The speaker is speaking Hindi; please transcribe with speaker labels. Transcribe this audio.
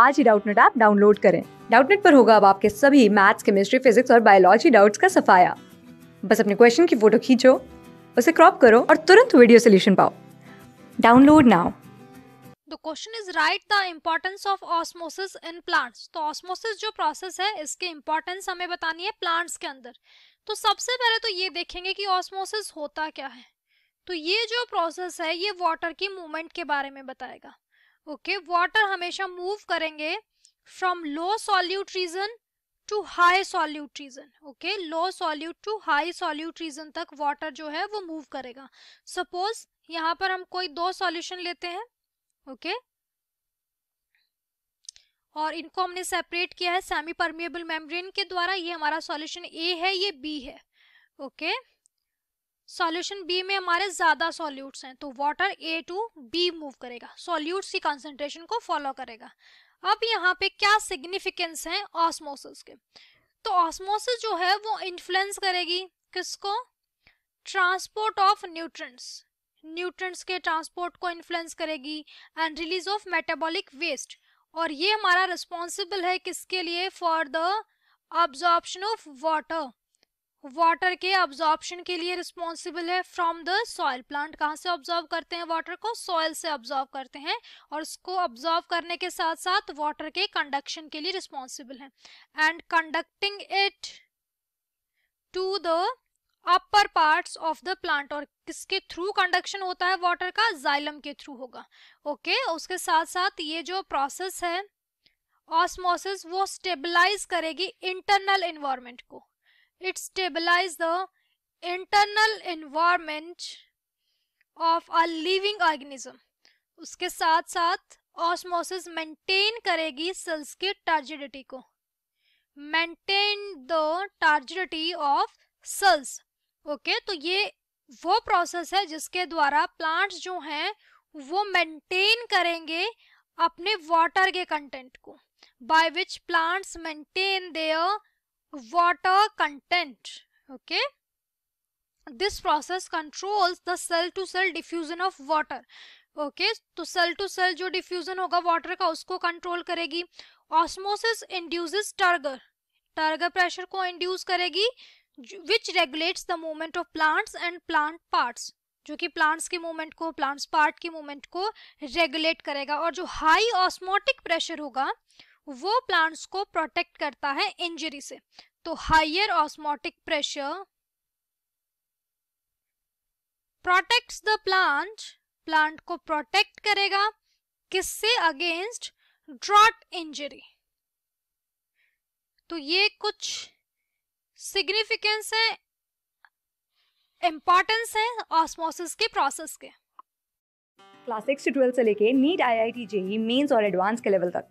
Speaker 1: आज ही डाउटनेट ऐप डाउनलोड करें डाउटनेट पर होगा अब आपके सभी मैथ्स केमिस्ट्री फिजिक्स और बायोलॉजी डाउट्स का सफाया बस अपने क्वेश्चन की फोटो खींचो उसे क्रॉप करो और तुरंत वीडियो सोल्यूशन पाओ download now the question is write the importance of osmosis in plants तो ऑस्मोसिस जो प्रोसेस है इसके इम्पोर्टेंस हमें बतानी है प्लांट्स के अंदर तो सबसे पहले तो ये देखेंगे कि ऑस्मोसिस होता क्या है तो ये जो प्रोसेस है ये वाटर की मूवमेंट के बारे में बताएगा ओके वाटर हमेशा मूव करेंगे from low solute region to high solute region okay low solute to high solute region तक वाटर जो है वो मूव करेगा सपोज यहाँ पर हम कोई दो सॉल्यूशन लेते हैं ओके okay? और इनको हमने सेपरेट किया है सेमी परमिएबल मेम्ब्रेन के द्वारा ये हमारा सॉल्यूशन ए है ये बी है ओके okay? सॉल्यूशन बी में हमारे ज़्यादा सॉल्यूट्स हैं तो water A to B move करेगा सॉल्यूट्स की कंसनट्रेशन को फॉलो करेगा अब यहाँ पे क्या सिग्निफिकेंस है ऑस्मोसिस के तो ऑस्मोसिस जो है वो इन्फ्लुएंस करेगी किसको ट्रांसपोर्ट ऑफ न्यूट्रंट्स न्यूट्रंट्स के ट्रांसपोर्ट को इन्फ्लुएंस करेगी and release of metabolic waste और ये हमारा रिस्पॉन्सिबल है किसके लिए for the absorption of water water के ऑब्जॉर्बशन के लिए रिस्पॉन्सिबल है फ्रॉम द सॉयल प्लांट कहाँ से ऑब्जॉर्व करते हैं वाटर को सॉयल से ऑब्जॉर्व करते हैं और उसको ऑब्जॉर्व करने के साथ साथ वाटर के कंडक्शन के लिए रिस्पॉन्सिबल है and conducting it to the upper parts of the plant और किसके थ्रू कंडक्शन होता है वाटर का जाइलम के थ्रू होगा ओके okay? उसके साथ साथ ये जो प्रोसेस है ऑस्मोसिस वो स्टेबलाइज करेगी इंटरनल इन्वायरमेंट को it stabilizes the internal environment of a living organism. उसके साथ साथ ऑस्मोसिस मेंटेन करेगी सेल्स की टार्जिडिटी को maintain the turgidity of cells okay तो ये वो प्रोसेस है जिसके द्वारा प्लांट्स जो हैं वो मेंटेन करेंगे अपने वाटर के कंटेंट को by which plants maintain their water content okay this process controls the cell to cell diffusion of water okay okay, तो सेल टू सेल जो डिफ्यूजन होगा वाटर का उसको कंट्रोल करेगी osmosis induces turgor turgor pressure को इंड्यूस करेगी which regulates the movement of plants and plant parts जो कि प्लांट्स के मूवमेंट को प्लांट्स पार्ट के मूवमेंट को रेगुलेट करेगा और जो हाई ऑस्मोटिक प्रेशर होगा वो प्लांट्स को प्रोटेक्ट करता है इंजरी से तो higher osmotic pressure protects the plant plant को प्रोटेक्ट करेगा किससे अगेंस्ट ड्रॉट इंजरी तो ये कुछ सिग्निफिकेंस है इंपॉर्टेंस है ऑस्मोसिस के प्रोसेस के क्लास सिक्स से से लेके NEET I I T JEE Mains और एडवांस के लेवल तक